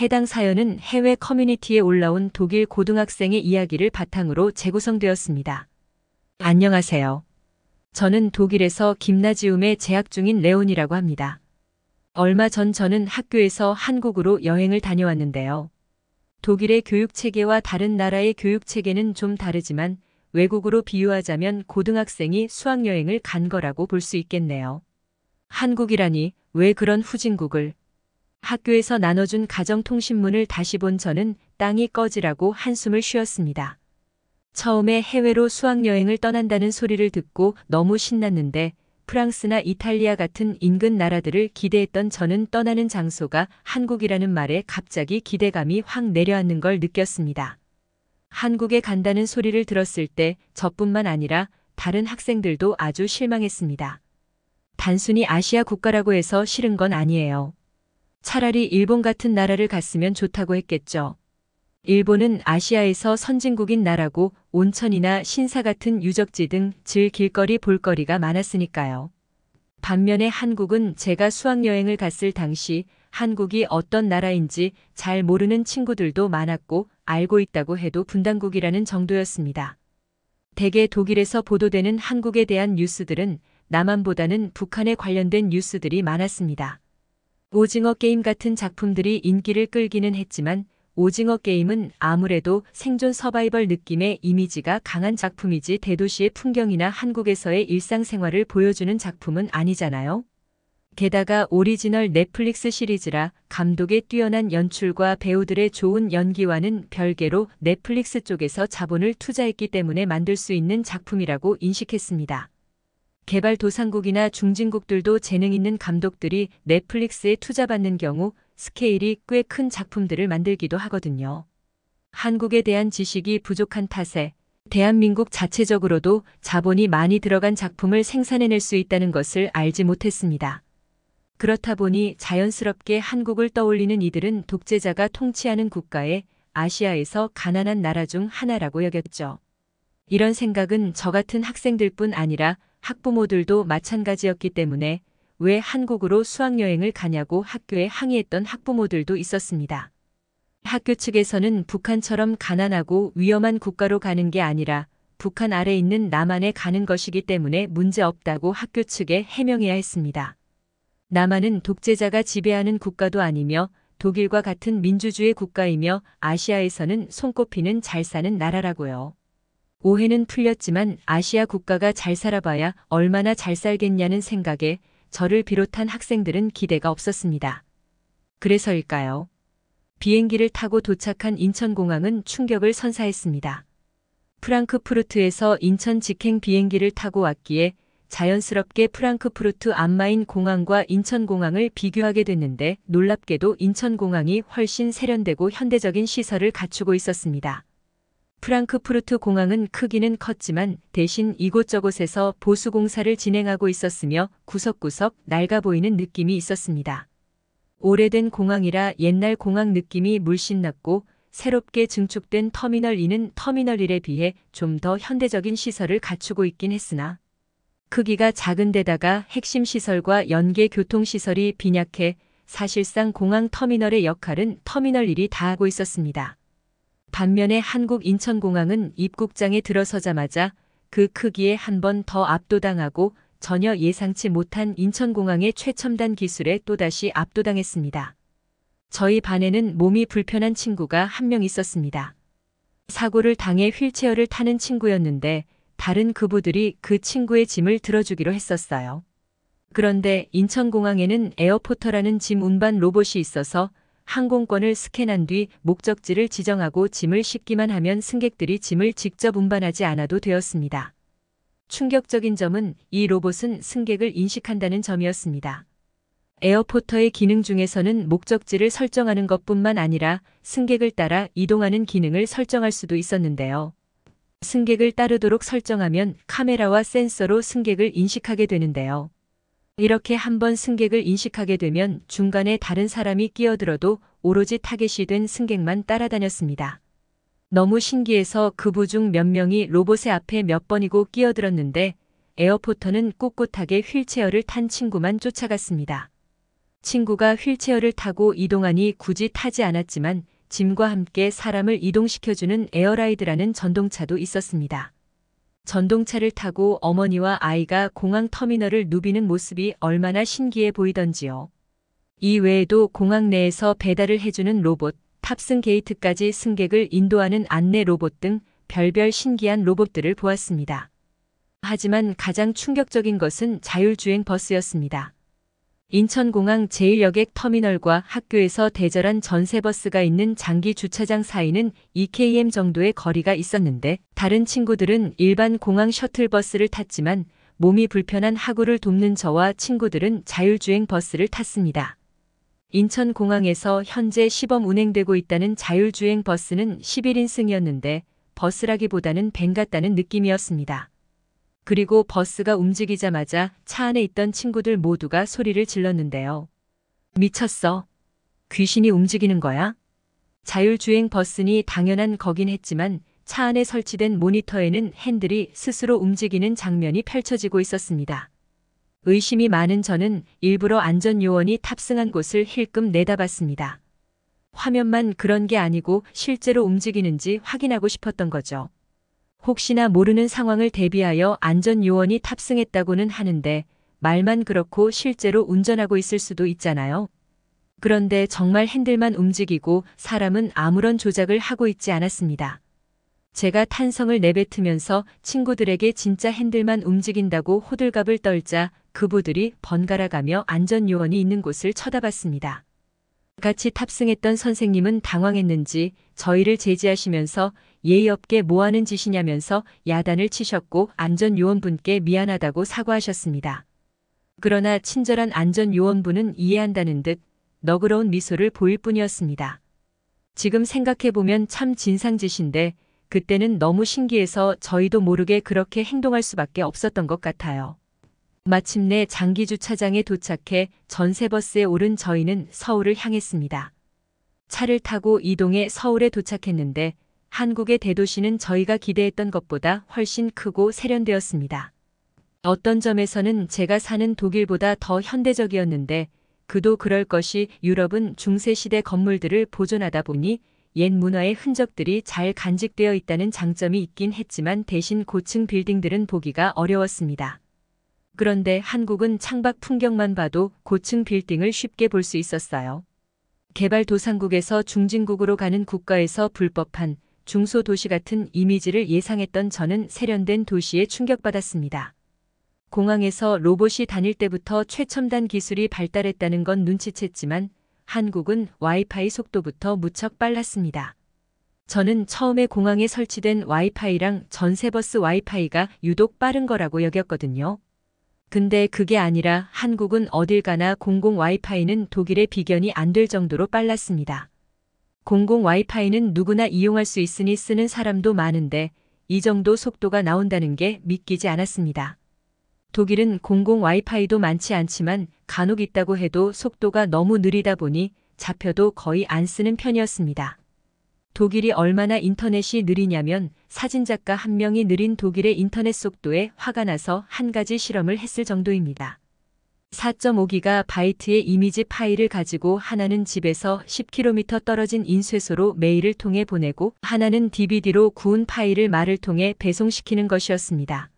해당 사연은 해외 커뮤니티에 올라온 독일 고등학생의 이야기를 바탕으로 재구성되었습니다. 안녕하세요. 저는 독일에서 김나지움에 재학 중인 레온이라고 합니다. 얼마 전 저는 학교에서 한국으로 여행을 다녀왔는데요. 독일의 교육체계와 다른 나라의 교육체계는 좀 다르지만 외국으로 비유하자면 고등학생이 수학여행을 간 거라고 볼 수 있겠네요. 한국이라니 왜 그런 후진국을 학교에서 나눠준 가정통신문을 다시 본 저는 땅이 꺼지라고 한숨을 쉬었습니다. 처음에 해외로 수학여행을 떠난다는 소리를 듣고 너무 신났는데 프랑스나 이탈리아 같은 인근 나라들을 기대했던 저는 떠나는 장소가 한국이라는 말에 갑자기 기대감이 확 내려앉는 걸 느꼈습니다. 한국에 간다는 소리를 들었을 때 저뿐만 아니라 다른 학생들도 아주 실망했습니다. 단순히 아시아 국가라고 해서 싫은 건 아니에요. 차라리 일본 같은 나라를 갔으면 좋다고 했겠죠. 일본은 아시아에서 선진국인 나라고 온천이나 신사 같은 유적지 등 즐길거리 볼거리가 많았으니까요. 반면에 한국은 제가 수학여행을 갔을 당시 한국이 어떤 나라인지 잘 모르는 친구들도 많았고 알고 있다고 해도 분단국이라는 정도였습니다. 대개 독일에서 보도되는 한국에 대한 뉴스들은 남한보다는 북한에 관련된 뉴스들이 많았습니다. 오징어 게임 같은 작품들이 인기를 끌기는 했지만 오징어 게임은 아무래도 생존 서바이벌 느낌의 이미지가 강한 작품이지 대도시의 풍경이나 한국에서의 일상생활을 보여주는 작품은 아니잖아요. 게다가 오리지널 넷플릭스 시리즈라 감독의 뛰어난 연출과 배우들의 좋은 연기와는 별개로 넷플릭스 쪽에서 자본을 투자했기 때문에 만들 수 있는 작품이라고 인식했습니다. 개발도상국이나 중진국들도 재능 있는 감독들이 넷플릭스에 투자받는 경우 스케일이 꽤 큰 작품들을 만들기도 하거든요. 한국에 대한 지식이 부족한 탓에 대한민국 자체적으로도 자본이 많이 들어간 작품을 생산해낼 수 있다는 것을 알지 못했습니다. 그렇다 보니 자연스럽게 한국을 떠올리는 이들은 독재자가 통치하는 국가에 아시아에서 가난한 나라 중 하나라고 여겼죠. 이런 생각은 저 같은 학생들뿐 아니라 학부모들도 마찬가지였기 때문에 왜 한국으로 수학여행을 가냐고 학교에 항의했던 학부모들도 있었습니다. 학교 측에서는 북한처럼 가난하고 위험한 국가로 가는 게 아니라 북한 아래 있는 남한에 가는 것이기 때문에 문제없다고 학교 측에 해명해야 했습니다. 남한은 독재자가 지배하는 국가도 아니며 독일과 같은 민주주의 국가이며 아시아에서는 손꼽히는 잘 사는 나라라고요. 오해는 풀렸지만 아시아 국가가 잘 살아봐야 얼마나 잘 살겠냐는 생각에 저를 비롯한 학생들은 기대가 없었습니다. 그래서일까요? 비행기를 타고 도착한 인천공항은 충격을 선사했습니다. 프랑크푸르트에서 인천 직행 비행기를 타고 왔기에 자연스럽게 프랑크푸르트 안마인 공항과 인천공항을 비교하게 됐는데 놀랍게도 인천공항이 훨씬 세련되고 현대적인 시설을 갖추고 있었습니다. 프랑크푸르트 공항은 크기는 컸지만 대신 이곳저곳에서 보수공사를 진행하고 있었으며 구석구석 낡아 보이는 느낌이 있었습니다. 오래된 공항이라 옛날 공항 느낌이 물씬 났고 새롭게 증축된 터미널 2는 터미널 1에 비해 좀 더 현대적인 시설을 갖추고 있긴 했으나 크기가 작은 데다가 핵심 시설과 연계 교통시설이 빈약해 사실상 공항 터미널의 역할은 터미널 1이 다 하고 있었습니다. 반면에 한국인천공항은 입국장에 들어서자마자 그 크기에 한 번 더 압도당하고 전혀 예상치 못한 인천공항의 최첨단 기술에 또다시 압도당했습니다. 저희 반에는 몸이 불편한 친구가 한 명 있었습니다. 사고를 당해 휠체어를 타는 친구였는데 다른 그부들이 그 친구의 짐을 들어주기로 했었어요. 그런데 인천공항에는 에어포터라는 짐 운반 로봇이 있어서 항공권을 스캔한 뒤 목적지를 지정하고 짐을 싣기만 하면 승객들이 짐을 직접 운반하지 않아도 되었습니다. 충격적인 점은 이 로봇은 승객을 인식한다는 점이었습니다. 에어포터의 기능 중에서는 목적지를 설정하는 것뿐만 아니라 승객을 따라 이동하는 기능을 설정할 수도 있었는데요. 승객을 따르도록 설정하면 카메라와 센서로 승객을 인식하게 되는데요. 이렇게 한 번 승객을 인식하게 되면 중간에 다른 사람이 끼어들어도 오로지 타겟이 된 승객만 따라다녔습니다. 너무 신기해서 그 부 중 몇 명이 로봇의 앞에 몇 번이고 끼어들었는데 에어포터는 꿋꿋하게 휠체어를 탄 친구만 쫓아갔습니다. 친구가 휠체어를 타고 이동하니 굳이 타지 않았지만 짐과 함께 사람을 이동시켜주는 에어라이드라는 전동차도 있었습니다. 전동차를 타고 어머니와 아이가 공항 터미널을 누비는 모습이 얼마나 신기해 보이던지요. 이 외에도 공항 내에서 배달을 해주는 로봇, 탑승 게이트까지 승객을 인도하는 안내 로봇 등 별별 신기한 로봇들을 보았습니다. 하지만 가장 충격적인 것은 자율주행 버스였습니다. 인천공항 제1여객터미널과 학교에서 대절한 전세버스가 있는 장기 주차장 사이는 2km 정도의 거리가 있었는데 다른 친구들은 일반 공항 셔틀버스를 탔지만 몸이 불편한 학우를 돕는 저와 친구들은 자율주행 버스를 탔습니다. 인천공항에서 현재 시범 운행되고 있다는 자율주행 버스는 11인승이었는데 버스라기보다는 뱅 같다는 느낌이었습니다. 그리고 버스가 움직이자마자 차 안에 있던 친구들 모두가 소리를 질렀는데요. 미쳤어. 귀신이 움직이는 거야? 자율주행 버스니 당연한 거긴 했지만 차 안에 설치된 모니터에는 핸들이 스스로 움직이는 장면이 펼쳐지고 있었습니다. 의심이 많은 저는 일부러 안전요원이 탑승한 곳을 힐끔 내다봤습니다. 화면만 그런 게 아니고 실제로 움직이는지 확인하고 싶었던 거죠. 혹시나 모르는 상황을 대비하여 안전요원이 탑승했다고는 하는데 말만 그렇고 실제로 운전하고 있을 수도 있잖아요. 그런데 정말 핸들만 움직이고 사람은 아무런 조작을 하고 있지 않았습니다. 제가 탄성을 내뱉으면서 친구들에게 진짜 핸들만 움직인다고 호들갑을 떨자 그부들이 번갈아가며 안전요원이 있는 곳을 쳐다봤습니다. 같이 탑승했던 선생님은 당황했는지 저희를 제지하시면서 예의 없게 뭐하는 짓이냐면서 야단을 치셨고 안전요원분께 미안하다고 사과하셨습니다. 그러나 친절한 안전요원분은 이해한다는 듯 너그러운 미소를 보일 뿐이었습니다. 지금 생각해보면 참 진상짓인데 그때는 너무 신기해서 저희도 모르게 그렇게 행동할 수밖에 없었던 것 같아요. 마침내 장기주차장에 도착해 전세버스에 오른 저희는 서울을 향했습니다. 차를 타고 이동해 서울에 도착했는데 한국의 대도시는 저희가 기대했던 것보다 훨씬 크고 세련되었습니다. 어떤 점에서는 제가 사는 독일보다 더 현대적이었는데 그도 그럴 것이 유럽은 중세시대 건물들을 보존하다 보니 옛 문화의 흔적들이 잘 간직되어 있다는 장점이 있긴 했지만 대신 고층 빌딩들은 보기가 어려웠습니다. 그런데 한국은 창밖 풍경만 봐도 고층 빌딩을 쉽게 볼 수 있었어요. 개발도상국에서 중진국으로 가는 국가에서 불법한 중소도시 같은 이미지를 예상했던 저는 세련된 도시에 충격받았습니다. 공항에서 로봇이 다닐 때부터 최첨단 기술이 발달했다는 건 눈치챘지만 한국은 와이파이 속도부터 무척 빨랐습니다. 저는 처음에 공항에 설치된 와이파이랑 전세버스 와이파이가 유독 빠른 거라고 여겼거든요. 근데 그게 아니라 한국은 어딜 가나 공공 와이파이는 독일의 비견이 안 될 정도로 빨랐습니다. 공공 와이파이는 누구나 이용할 수 있으니 쓰는 사람도 많은데 이 정도 속도가 나온다는 게 믿기지 않았습니다. 독일은 공공 와이파이도 많지 않지만 간혹 있다고 해도 속도가 너무 느리다 보니 잡혀도 거의 안 쓰는 편이었습니다. 독일이 얼마나 인터넷이 느리냐면 사진작가 한 명이 느린 독일의 인터넷 속도에 화가 나서 한 가지 실험을 했을 정도입니다. 4.5기가 바이트의 이미지 파일을 가지고 하나는 집에서 10km 떨어진 인쇄소로 메일을 통해 보내고 하나는 DVD로 구운 파일을 말을 통해 배송시키는 것이었습니다.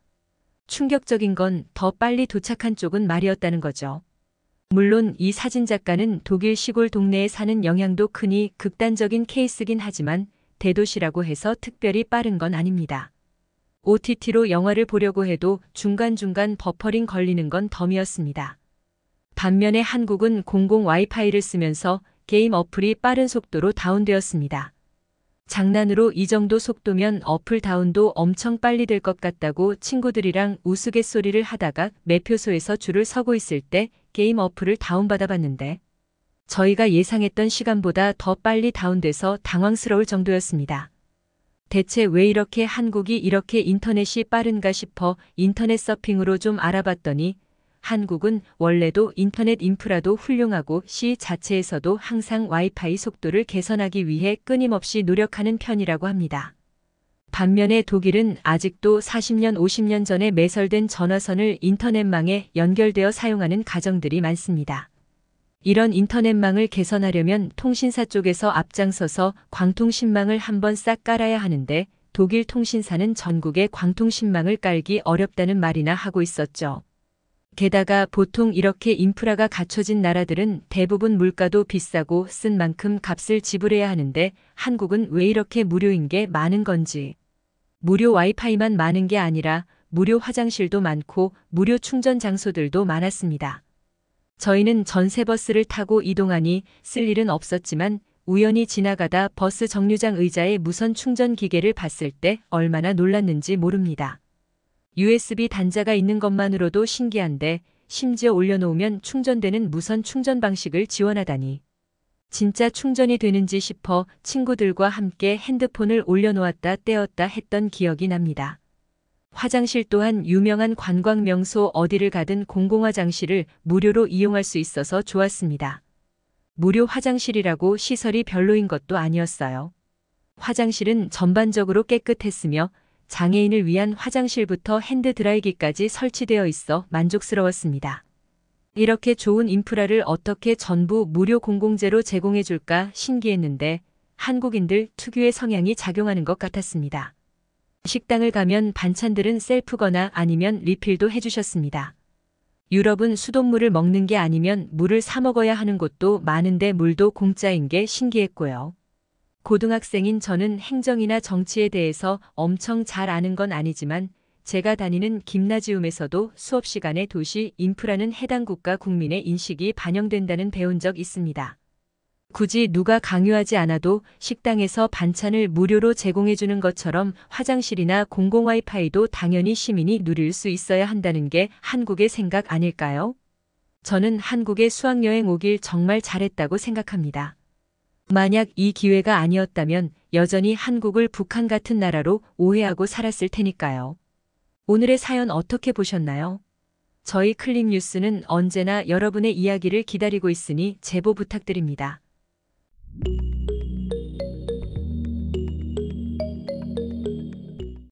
충격적인 건 더 빨리 도착한 쪽은 말이었다는 거죠. 물론 이 사진작가는 독일 시골 동네에 사는 영향도 크니 극단적인 케이스긴 하지만 대도시라고 해서 특별히 빠른 건 아닙니다. OTT로 영화를 보려고 해도 중간중간 버퍼링 걸리는 건 덤이었습니다. 반면에 한국은 공공 와이파이를 쓰면서 게임 어플이 빠른 속도로 다운되었습니다. 장난으로 이 정도 속도면 어플 다운도 엄청 빨리 될 것 같다고 친구들이랑 우스갯소리를 하다가 매표소에서 줄을 서고 있을 때 게임 어플을 다운받아 봤는데 저희가 예상했던 시간보다 더 빨리 다운돼서 당황스러울 정도였습니다. 대체 왜 이렇게 한국이 이렇게 인터넷이 빠른가 싶어 인터넷 서핑으로 좀 알아봤더니 한국은 원래도 인터넷 인프라도 훌륭하고 시 자체에서도 항상 와이파이 속도를 개선하기 위해 끊임없이 노력하는 편이라고 합니다. 반면에 독일은 아직도 40년, 50년 전에 매설된 전화선을 인터넷망에 연결되어 사용하는 가정들이 많습니다. 이런 인터넷망을 개선하려면 통신사 쪽에서 앞장서서 광통신망을 한번 싹 깔아야 하는데 독일 통신사는 전국에 광통신망을 깔기 어렵다는 말이나 하고 있었죠. 게다가 보통 이렇게 인프라가 갖춰진 나라들은 대부분 물가도 비싸고 쓴 만큼 값을 지불해야 하는데 한국은 왜 이렇게 무료인 게 많은 건지. 무료 와이파이만 많은 게 아니라 무료 화장실도 많고 무료 충전 장소들도 많았습니다. 저희는 전세버스를 타고 이동하니 쓸 일은 없었지만 우연히 지나가다 버스 정류장 의자에 무선 충전 기계를 봤을 때 얼마나 놀랐는지 모릅니다. USB 단자가 있는 것만으로도 신기한데 심지어 올려놓으면 충전되는 무선 충전 방식을 지원하다니. 진짜 충전이 되는지 싶어 친구들과 함께 핸드폰을 올려놓았다 떼었다 했던 기억이 납니다. 화장실 또한 유명한 관광 명소 어디를 가든 공공화장실을 무료로 이용할 수 있어서 좋았습니다. 무료 화장실이라고 시설이 별로인 것도 아니었어요. 화장실은 전반적으로 깨끗했으며 장애인을 위한 화장실부터 핸드드라이기까지 설치되어 있어 만족스러웠습니다. 이렇게 좋은 인프라를 어떻게 전부 무료 공공재로 제공해줄까 신기했는데 한국인들 특유의 성향이 작용하는 것 같았습니다. 식당을 가면 반찬들은 셀프거나 아니면 리필도 해주셨습니다. 유럽은 수돗물을 먹는 게 아니면 물을 사 먹어야 하는 곳도 많은데 물도 공짜인 게 신기했고요. 고등학생인 저는 행정이나 정치에 대해서 엄청 잘 아는 건 아니지만 제가 다니는 김나지움에서도 수업 시간에 도시 인프라는 해당 국가 국민의 인식이 반영된다는 배운 적 있습니다. 굳이 누가 강요하지 않아도 식당에서 반찬을 무료로 제공해주는 것처럼 화장실이나 공공 와이파이도 당연히 시민이 누릴 수 있어야 한다는 게 한국의 생각 아닐까요? 저는 한국에 수학여행 오길 정말 잘했다고 생각합니다. 만약 이 기회가 아니었다면 여전히 한국을 북한 같은 나라로 오해하고 살았을 테니까요. 오늘의 사연 어떻게 보셨나요? 저희 클릭 뉴스는 언제나 여러분의 이야기를 기다리고 있으니 제보 부탁드립니다.